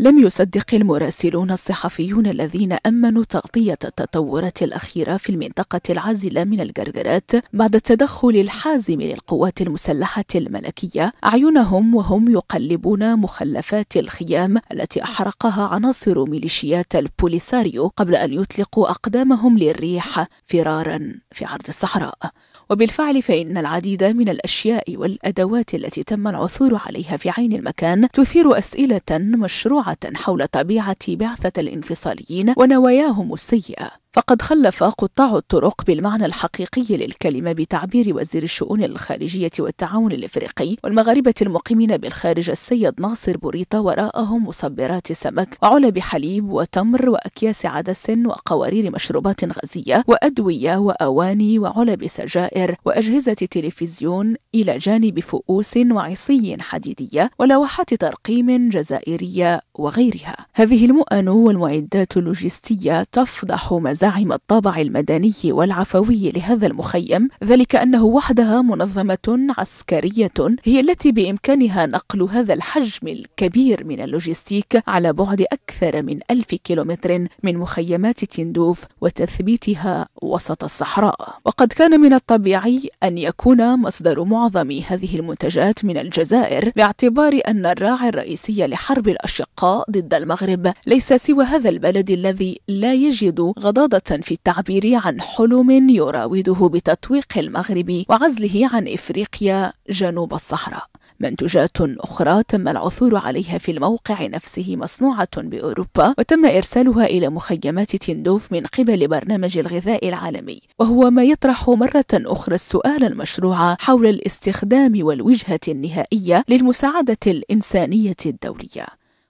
لم يصدق المراسلون الصحفيون الذين أمنوا تغطية التطورات الأخيرة في المنطقة العازلة من الجرجرات بعد التدخل الحازم للقوات المسلحة الملكية أعينهم وهم يقلبون مخلفات الخيام التي أحرقها عناصر ميليشيات البوليساريو قبل أن يطلقوا أقدامهم للريح فرارا في عرض الصحراء وبالفعل فإن العديد من الأشياء والأدوات التي تم العثور عليها في عين المكان تثير أسئلة مشروعة حول طبيعة بعثة الانفصاليين ونواياهم السيئة فقد خلف قطاع الطرق بالمعنى الحقيقي للكلمة بتعبير وزير الشؤون الخارجية والتعاون الإفريقي والمغاربة المقيمين بالخارج السيد ناصر بوريطة وراءهم مصبرات سمك وعلب حليب وتمر وأكياس عدس وقوارير مشروبات غازية وأدوية وأواني وعلب سجائر وأجهزة تلفزيون إلى جانب فؤوس وعصي حديدية ولوحات ترقيم جزائرية وغيرها هذه المؤن والمعدات اللوجستية تفضح مزيد زعم الطابع المدني والعفوي لهذا المخيم ذلك أنه وحدها منظمة عسكرية هي التي بإمكانها نقل هذا الحجم الكبير من اللوجستيك على بعد أكثر من ألف كيلومتر من مخيمات تندوف وتثبيتها وسط الصحراء وقد كان من الطبيعي أن يكون مصدر معظم هذه المنتجات من الجزائر باعتبار أن الراعي الرئيسي لحرب الأشقاء ضد المغرب ليس سوى هذا البلد الذي لا يجد غضاضة رياضة في التعبير عن حلم يراوده بتطويق المغرب وعزله عن إفريقيا جنوب الصحراء منتجات أخرى تم العثور عليها في الموقع نفسه مصنوعة بأوروبا وتم إرسالها إلى مخيمات تندوف من قبل برنامج الغذاء العالمي وهو ما يطرح مرة أخرى السؤال المشروع حول الاستخدام والوجهة النهائية للمساعدة الإنسانية الدولية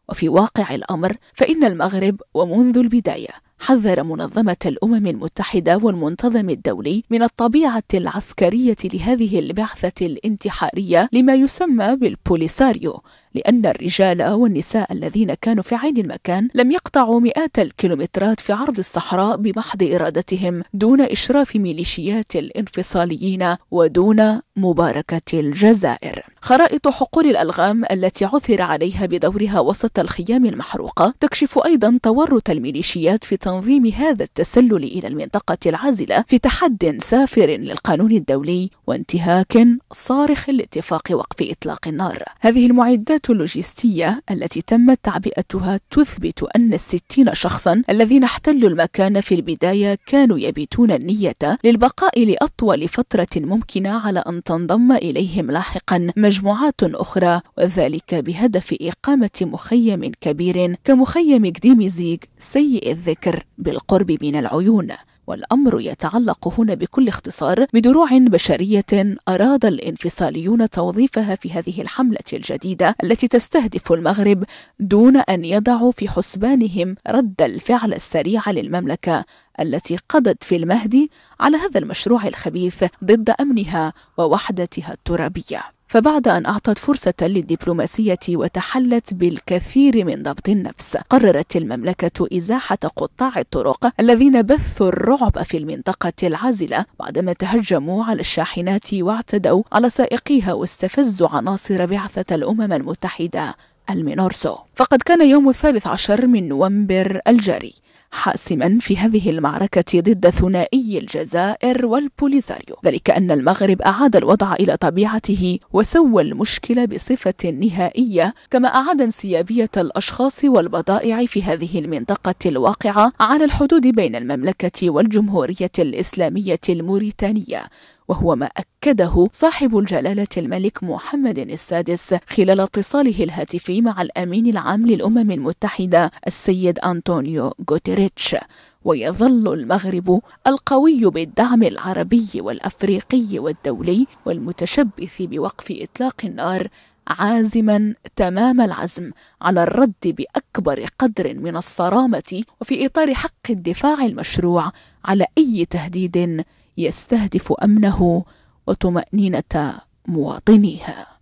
وفي واقع الأمر فإن المغرب ومنذ البداية حذر منظمة الأمم المتحدة والمنتظم الدولي من الطبيعة العسكرية لهذه البعثة الانتحارية لما يسمى بالبوليساريو لأن الرجال والنساء الذين كانوا في عين المكان لم يقطعوا مئات الكيلومترات في عرض الصحراء بمحض إرادتهم دون إشراف ميليشيات الانفصاليين ودون مباركة الجزائر. خرائط حقول الألغام التي عثر عليها بدورها وسط الخيام المحروقة تكشف أيضا تورط الميليشيات في تنظيم هذا التسلل إلى المنطقة العازلة في تحد سافر للقانون الدولي وانتهاك صارخ لاتفاق وقف إطلاق النار هذه المعدات اللوجستية التي تم تعبئتها تثبت أن الستين شخصا الذين احتلوا المكان في البداية كانوا يبيتون النية للبقاء لأطول فترة ممكنة على أن تنضم إليهم لاحقا مجموعات أخرى وذلك بهدف إقامة مخيم كبير كمخيم زيغ سيء الذكر بالقرب من العيون والأمر يتعلق هنا بكل اختصار بدروع بشرية أراد الانفصاليون توظيفها في هذه الحملة الجديدة التي تستهدف المغرب دون أن يضعوا في حسبانهم رد الفعل السريع للمملكة التي قضت في المهد على هذا المشروع الخبيث ضد أمنها ووحدتها الترابية. فبعد أن أعطت فرصة للدبلوماسية وتحلت بالكثير من ضبط النفس قررت المملكة إزاحة قطاع الطرق الذين بثوا الرعب في المنطقة العازلة بعدما تهجموا على الشاحنات واعتدوا على سائقيها واستفزوا عناصر بعثة الأمم المتحدة المينورسو فقد كان يوم الثالث عشر من نوفمبر الجاري حاسما في هذه المعركة ضد ثنائي الجزائر والبوليزاريو ذلك أن المغرب أعاد الوضع إلى طبيعته وسوى المشكلة بصفة نهائية كما أعاد انسيابية الأشخاص والبضائع في هذه المنطقة الواقعة على الحدود بين المملكة والجمهورية الإسلامية الموريتانية وهو ما أكده صاحب الجلالة الملك محمد السادس خلال اتصاله الهاتفي مع الأمين العام للأمم المتحدة السيد أنطونيو غوتيريتش ويظل المغرب القوي بالدعم العربي والافريقي والدولي والمتشبث بوقف اطلاق النار عازما تمام العزم على الرد باكبر قدر من الصرامه وفي اطار حق الدفاع المشروع على اي تهديد يستهدف امنه وطمانينه مواطنيها